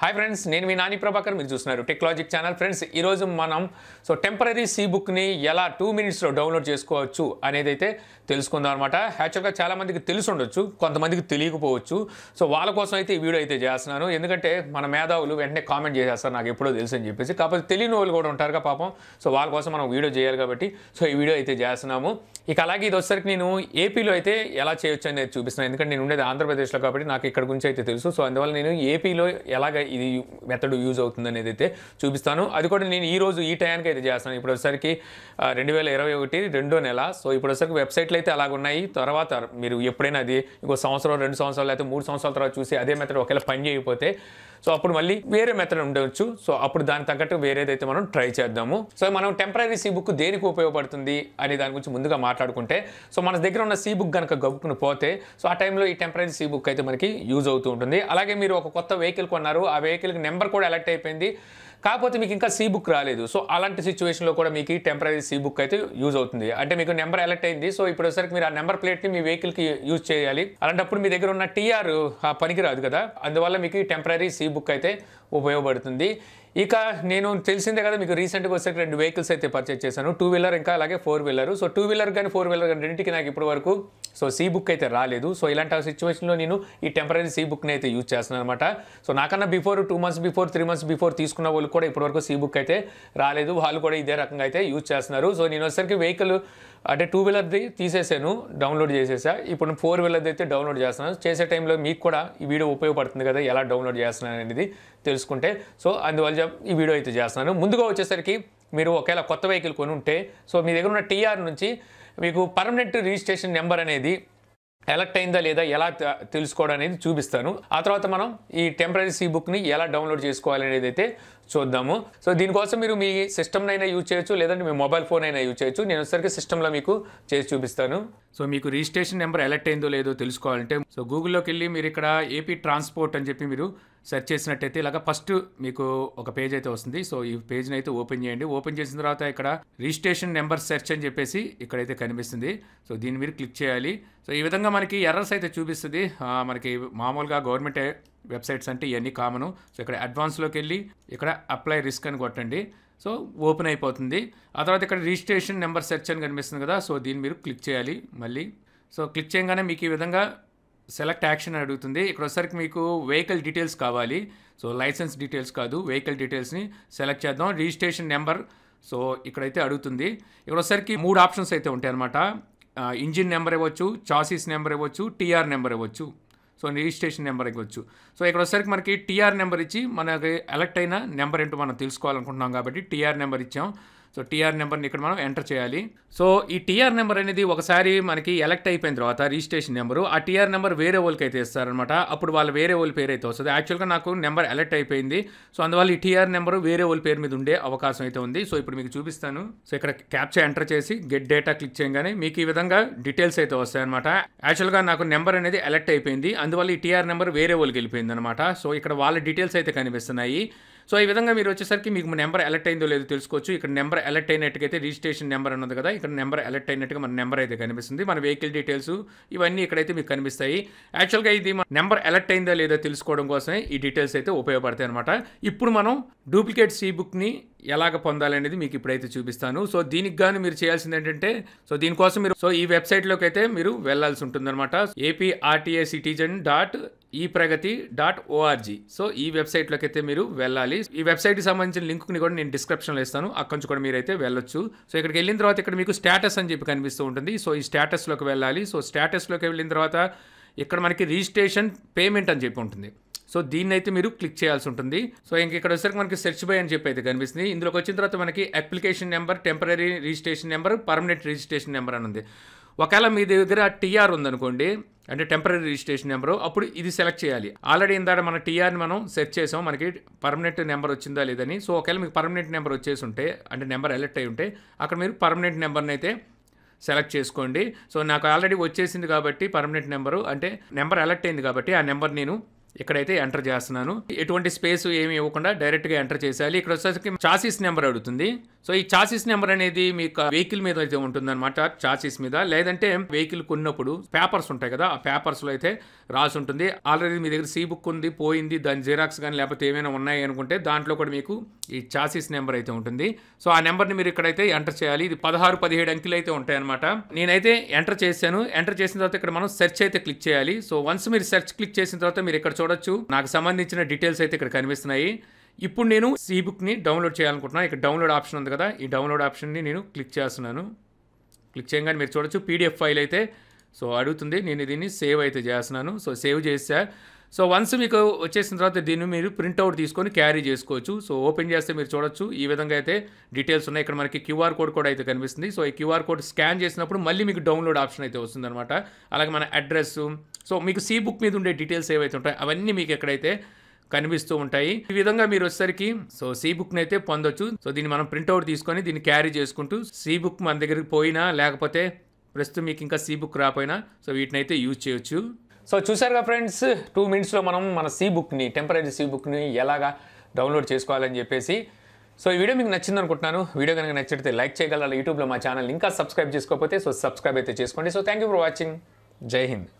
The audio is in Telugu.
హాయ్ ఫ్రెండ్స్ నేను మీ నాని ప్రభాకర్ మీరు చూస్తున్నారు టెక్నాలజీ ఛానల్ ఫ్రెండ్స్ ఈరోజు మనం సో టెంపరీ సీ బుక్ని ఎలా టూ మినిట్స్లో డౌన్లోడ్ చేసుకోవచ్చు అనేది అయితే తెలుసుకుందాం అనమాట యాక్చువల్గా చాలామందికి తెలిసి ఉండొచ్చు కొంతమందికి తెలియకపోవచ్చు సో వాళ్ళ కోసం అయితే ఈ వీడియో అయితే చేస్తున్నాను ఎందుకంటే మన మేధావులు వెంటనే కామెంట్ చేసేస్తారు నాకు ఎప్పుడో తెలుసు అని చెప్పేసి కాకపోతే తెలియని వాళ్ళు కూడా ఉంటారుగా పాపం సో వాళ్ళ కోసం మనం వీడియో చేయాలి కాబట్టి సో ఈ వీడియో అయితే చేస్తున్నాము ఇక అలాగే ఇది వచ్చరికి నేను ఏపీలో అయితే ఎలా చేయొచ్చు అనేది చూపిస్తున్నాను ఎందుకంటే నేను ఉండేది ఆంధ్రప్రదేశ్లో కాబట్టి నాకు ఇక్కడ గురించి అయితే తెలుసు సో అందువల్ల నేను ఏపీలో ఎలాగ ఇది మెథడ్ యూజ్ అవుతుంది అనేది అయితే చూపిస్తాను అది కూడా నేను ఈరోజు ఈ టయానికి అయితే చేస్తాను ఇప్పుడు ఒకసారికి రెండు వేల ఇరవై ఒకటి రెండో నెల సో ఇప్పుడు వచ్చేసరికి వెబ్సైట్లు అయితే అలాగున్నాయి తర్వాత మీరు ఎప్పుడైనా అది ఇంకో సంవత్సరం రెండు సంవత్సరాలు అయితే మూడు సంవత్సరాల తర్వాత చూసి అదే మెథడ్ ఒకవేళ పని చేయకపోతే సో అప్పుడు మళ్ళీ వేరే మెథడ్ ఉండవచ్చు సో అప్పుడు దాని తగ్గట్టు వేరేదైతే మనం ట్రై చేద్దాము సో మనం టెంపరీ సీ బుక్ దేనికి ఉపయోగపడుతుంది అనే దాని గురించి ముందుగా మాట్లాడుకుంటే సో మన దగ్గర ఉన్న సీ బుక్ కనుక గబ్బుకుని పోతే సో ఆ టైంలో ఈ టెంపరీ సీ బుక్ అయితే మనకి యూజ్ అవుతూ ఉంటుంది అలాగే మీరు ఒక కొత్త వెహికల్ కొన్నారు ఆ వెహికల్కి నెంబర్ కూడా ఎలర్ట్ అయిపోయింది కాకపోతే మీకు ఇంకా సీ బుక్ రాలేదు సో అలాంటి సిచ్యువేషన్లో కూడా మీకు ఈ టెంపరీ సీ బుక్ అయితే యూజ్ అవుతుంది అంటే మీకు నెంబర్ అలర్ట్ అయింది సో ఇప్పుడు ఒకసారికి మీరు ఆ నెంబర్ ప్లేట్ని మీ వెహికల్కి యూజ్ చేయాలి అలాంటప్పుడు మీ దగ్గర ఉన్న టీఆర్ పనికి రాదు కదా అందువల్ల మీకు టెంపరీ సీ బుక్ అయితే ఉపయోగపడుతుంది ఇక నేను తెలిసిందే కదా మీకు రీసెంట్గా వచ్చే రెండు వెహికల్స్ అయితే పర్చేజ్ చేశాను టూ వీలర్ ఇంకా అలాగే four wheeler so two wheeler కానీ ఫోర్ వీలర్ కానీ రెండింటికి నాకు ఇప్పటి వరకు సో సీ బుక్ అయితే రాలేదు సో ఇలాంటి సిచ్యువేషన్లో నేను ఈ టెంపరీ సీ బుక్ని అయితే యూజ్ చేస్తున్నాను అనమాట సో నాకన్నా before two months before three months before తీసుకున్న వాళ్ళు కూడా ఇప్పటివరకు సీ బుక్ అయితే రాలేదు వాళ్ళు కూడా ఇదే రకంగా అయితే యూజ్ చేస్తున్నారు సో నేను వచ్చేసరికి వెహికల్ అంటే టూ వీలర్ది తీసేసాను డౌన్లోడ్ చేసేసా ఇప్పుడు ఫోర్ వీలర్ది అయితే డౌన్లోడ్ చేస్తున్నాను చేసే టైంలో మీకు కూడా ఈ వీడియో ఉపయోగపడుతుంది కదా ఎలా డౌన్లోడ్ చేస్తున్నాను అనేది తెలుసుకుంటే సో అందువల్ల ఈ వీడియో అయితే చేస్తున్నాను ముందుగా వచ్చేసరికి మీరు ఒకవేళ కొత్త వెహికల్ కొని ఉంటే సో మీ దగ్గర ఉన్న టీఆర్ నుంచి మీకు పర్మనెంట్ రిజిస్ట్రేషన్ నెంబర్ అనేది ఎలక్ట్ అయిందా లేదా ఎలా తెలుసుకోవడం అనేది చూపిస్తాను ఆ తర్వాత మనం ఈ టెంపరీ సీ బుక్ని ఎలా డౌన్లోడ్ చేసుకోవాలి అనేది అయితే చూద్దాము సో దీనికోసం మీరు మీ సిస్టమ్నైనా యూజ్ చేయొచ్చు లేదంటే మీ మొబైల్ ఫోన్ అయినా యూజ్ చేయొచ్చు నేను ఒకసారి సిస్టమ్లో మీకు చేసి చూపిస్తాను సో మీకు రిజిస్ట్రేషన్ నెంబర్ ఎలక్ట్ అయిందో లేదో తెలుసుకోవాలంటే సో గూగుల్లోకి వెళ్ళి మీరు ఇక్కడ ఏపీ ట్రాన్స్పోర్ట్ అని చెప్పి మీరు సెర్చ్ చేసినట్టయితే ఇలాగ ఫస్ట్ మీకు ఒక పేజ్ అయితే వస్తుంది సో ఈ పేజ్ని అయితే ఓపెన్ చేయండి ఓపెన్ చేసిన తర్వాత ఇక్కడ రిజిస్ట్రేషన్ నెంబర్ సెర్చ్ అని చెప్పేసి ఇక్కడైతే కనిపిస్తుంది సో దీని మీద క్లిక్ చేయాలి సో ఈ విధంగా మనకి ఎర్రర్స్ అయితే చూపిస్తుంది మనకి మామూలుగా గవర్నమెంట్ వెబ్సైట్స్ అంటే ఇవన్నీ కామను సో ఇక్కడ అడ్వాన్స్లోకి వెళ్ళి ఇక్కడ అప్లై రిస్క్ అని కొట్టండి సో ఓపెన్ అయిపోతుంది ఆ తర్వాత ఇక్కడ రిజిస్ట్రేషన్ నెంబర్ సెర్చ్ అని కనిపిస్తుంది కదా సో దీన్ని మీరు క్లిక్ చేయాలి మళ్ళీ సో క్లిక్ చేయగానే మీకు ఈ విధంగా సెలెక్ట్ యాక్షన్ అడుగుతుంది ఇక్కడ ఒకసారికి మీకు వెహికల్ డీటెయిల్స్ కావాలి సో లైసెన్స్ డీటెయిల్స్ కాదు వెహికల్ డీటెయిల్స్ని సెలెక్ట్ చేద్దాం రిజిస్ట్రేషన్ నెంబర్ సో ఇక్కడైతే అడుగుతుంది ఇక్కడ ఒకసారికి మూడు ఆప్షన్స్ అయితే ఉంటాయి అనమాట ఇంజిన్ నెంబర్ ఇవ్వచ్చు చాసిస్ నెంబర్ ఇవ్వచ్చు టీఆర్ నెంబర్ ఇవ్వచ్చు సో రిజిస్ట్రేషన్ నెంబర్ ఇవ్వచ్చు సో ఇక్కడ ఒకసారికి మనకి టీఆర్ నెంబర్ ఇచ్చి మనకి ఎలక్ట్ అయిన నెంబర్ ఏంటో మనం తెలుసుకోవాలనుకుంటున్నాం కాబట్టి టీఆర్ నెంబర్ ఇచ్చాం సో టీఆర్ నెంబర్ని ఇక్కడ మనం ఎంటర్ చేయాలి సో ఈ టీఆర్ నెంబర్ అనేది ఒకసారి మనకి ఎలక్ట్ అయిపోయిన తర్వాత రిజిస్ట్రేషన్ నెంబరు ఆ టీఆర్ నెంబర్ వేరే వాళ్ళకి అయితే ఇస్తారనమాట అప్పుడు వాళ్ళు వేరే వాళ్ళ పేరు అయితే వస్తుంది యాక్చువల్గా నాకు నెంబర్ ఎలక్ట్ అయిపోయింది సో అందువల్ల ఈ టీఆర్ నెంబర్ వేరే వాళ్ళ పేరు మీద ఉండే అవకాశం అయితే ఉంది సో ఇప్పుడు మీకు చూపిస్తాను సో ఇక్కడ క్యాప్చర్ ఎంటర్ చేసి గెట్ డేటా క్లిక్ చేయగానే మీకు ఈ విధంగా డీటెయిల్స్ అయితే వస్తాయన్నమాట యాక్చువల్గా నాకు నెంబర్ అనేది ఎలక్ట్ అయిపోయింది అందువల్ల ఈ టీఆర్ నెంబర్ వేరే వాళ్ళకి వెళ్ళిపోయింది అనమాట సో ఇక్కడ వాళ్ళ డీటెయిల్స్ అయితే కనిపిస్తున్నాయి సో ఈ విధంగా మీరు వచ్చేసరికి మీకు నెంబర్ అలర్ట్ అయిందో లేదో తెలుసుకోవచ్చు ఇక్కడ నెంబర్ అలర్ట్ అయినట్టుగా రిజిస్ట్రేషన్ నెంబర్ అన్నది కదా ఇక్కడ నెంబర్ అలర్ట్ అయినట్టుగా మన నెంబర్ అయితే కనిపిస్తుంది మన వెహికల్ డీటెయిల్స్ ఇవన్నీ ఇక్కడైతే మీకు కనిపిస్తాయి యాక్చువల్గా ఇది మన నెంబర్ అలర్ట్ అయిందా లేదో తెలుసుకోవడం కోసమే ఈ డీటెయిల్స్ అయితే ఉపయోగపడతాయి అనమాట ఇప్పుడు మనం డూప్లికేట్ సీ బుక్ని ఎలాగ పొందాలి అనేది మీకు ఇప్పుడైతే చూపిస్తాను సో దీనికి గాను మీరు చేయాల్సింది ఏంటంటే సో దీనికోసం మీరు సో ఈ వెబ్సైట్లోకి అయితే మీరు వెళ్ళాల్సి ఉంటుంది అనమాట ఏపీఆర్టీఏ సిటిజన్ డాట్ ఈ ప్రగతి డాట్ ఓఆర్జీ సో ఈ వెబ్సైట్లోకి అయితే మీరు వెళ్ళాలి ఈ వెబ్సైట్కి సంబంధించిన లింక్ని కూడా నేను డిస్క్రిప్షన్లో ఇస్తాను అక్కడి నుంచి కూడా మీరైతే వెళ్ళొచ్చు సో ఇక్కడికి వెళ్ళిన తర్వాత ఇక్కడ మీకు స్టేటస్ అని చెప్పి కనిపిస్తూ ఉంటుంది సో ఈ స్టేటస్లోకి వెళ్ళాలి సో స్టేటస్లోకి వెళ్ళిన తర్వాత ఇక్కడ మనకి రిజిస్ట్రేషన్ పేమెంట్ అని చెప్పి ఉంటుంది సో దీన్ని అయితే మీరు క్లిక్ చేయాల్సి ఉంటుంది సో ఇంక ఇక్కడ వచ్చేసరికి మనకి సెర్చ్ బై అని చెప్పి అయితే కనిపిస్తుంది ఇందులోకి వచ్చిన తర్వాత మనకి application number temporary registration number permanent registration number అని ఉంది ఒకవేళ మీ దగ్గర టీఆర్ ఉందనుకోండి అంటే టెంపరీ రిజిస్ట్రేషన్ నెంబరు అప్పుడు ఇది సెలెక్ట్ చేయాలి ఆల్రెడీ ఇందాక మన టీఆర్ని మనం సెర్చ్ చేసాం మనకి పర్మనెంట్ నెంబర్ వచ్చిందా లేదని సో ఒకవేళ మీకు పర్మనెంట్ నెంబర్ వచ్చేసి ఉంటే అంటే నెంబర్ ఎలెక్ట్ అయి ఉంటే అక్కడ మీరు పర్మనెంట్ నెంబర్ని అయితే సెలెక్ట్ చేసుకోండి సో నాకు ఆల్రెడీ వచ్చేసింది కాబట్టి పర్మనెంట్ నెంబరు అంటే నెంబర్ ఎలెక్ట్ అయింది కాబట్టి ఆ నెంబర్ నేను ఇక్కడైతే ఎంటర్ చేస్తున్నాను ఎటువంటి స్పేస్ ఏమి ఇవ్వకుండా డైరెక్ట్గా ఎంటర్ చేసేయాలి ఇక్కడ వచ్చేసరికి చాసిస్ నెంబర్ అడుగుతుంది సో ఈ చాసిస్ నెంబర్ అనేది మీకు వెహికల్ మీద అయితే ఉంటుందన్నమాట చాసిస్ మీద లేదంటే వెహికల్ కొన్నప్పుడు పేపర్స్ ఉంటాయి కదా ఆ పేపర్స్లో అయితే రాసి ఉంటుంది ఆల్రెడీ మీ దగ్గర సీ బుక్ ఉంది పోయింది దాని జిరాక్స్ కానీ లేకపోతే ఏమైనా ఉన్నాయి అనుకుంటే దాంట్లో కూడా మీకు ఈ చాసిస్ నెంబర్ అయితే ఉంటుంది సో ఆ నెంబర్ని మీరు ఇక్కడైతే ఎంటర్ చేయాలి ఇది పదహారు పదిహేడు అంకెలు అయితే ఉంటాయన్నమాట నేనైతే ఎంటర్ చేశాను ఎంటర్ చేసిన తర్వాత ఇక్కడ మనం సెర్చ్ అయితే క్లిక్ చేయాలి సో వన్స్ మీరు సెర్చ్ క్లిక్ చేసిన తర్వాత మీరు ఇక్కడ చూడొచ్చు నాకు సంబంధించిన డీటెయిల్స్ అయితే ఇక్కడ కనిపిస్తున్నాయి ఇప్పుడు నేను ఈ బుక్ని డౌన్లోడ్ చేయాలనుకుంటున్నాను ఇక్కడ డౌన్లోడ్ ఆప్షన్ ఉంది కదా ఈ డౌన్లోడ్ ఆప్షన్ని నేను క్లిక్ చేస్తున్నాను క్లిక్ చేయగానే మీరు చూడొచ్చు పీడిఎఫ్ ఫైల్ అయితే సో అడుగుతుంది నేను దీన్ని సేవ్ అయితే చేస్తున్నాను సో సేవ్ చేసా సో వన్స్ మీకు వచ్చేసిన తర్వాత దీన్ని మీరు ప్రింట్అవుట్ తీసుకొని క్యారీ చేసుకోవచ్చు సో ఓపెన్ చేస్తే మీరు చూడొచ్చు ఈ విధంగా అయితే డీటెయిల్స్ ఉన్నాయి ఇక్కడ మనకి క్యూఆర్ కోడ్ కూడా అయితే కనిపిస్తుంది సో ఈ క్యూఆర్ కోడ్ స్కాన్ చేసినప్పుడు మళ్ళీ మీకు డౌన్లోడ్ ఆప్షన్ అయితే వస్తుందన్నమాట అలాగే మన అడ్రస్ సో మీకు సీ బుక్ మీద ఉండే డీటెయిల్స్ ఏవైతే ఉంటాయో అవన్నీ మీకు ఎక్కడైతే కనిపిస్తూ ఉంటాయి ఈ విధంగా మీరు వచ్చేసరికి సో సీ బుక్ని అయితే పొందొచ్చు సో దీన్ని మనం ప్రింట్అవుట్ తీసుకొని దీన్ని క్యారీ చేసుకుంటూ సీ బుక్ మన దగ్గరికి పోయినా లేకపోతే ప్రస్తుతం మీకు ఇంకా సీ బుక్ రాపోయినా సో వీటిని అయితే యూజ్ చేయొచ్చు సో చూసారుగా ఫ్రెండ్స్ టూ మినిట్స్లో మనం మన సీ బుక్ని టెంపరీ సీ బుక్ని ఎలాగా డౌన్లోడ్ చేసుకోవాలని చెప్పేసి సో ఈ వీడియో మీకు నచ్చింది అనుకుంటున్నాను వీడియో కనుక నచ్చితే లైక్ చేయగలరా యూట్యూబ్లో మా ఛానల్ ఇంకా సబ్స్క్రైబ్ చేసుకోకపోతే సో సబ్స్క్రైబ్ అయితే చేసుకోండి సో థ్యాంక్ ఫర్ వాచింగ్ జై హింద్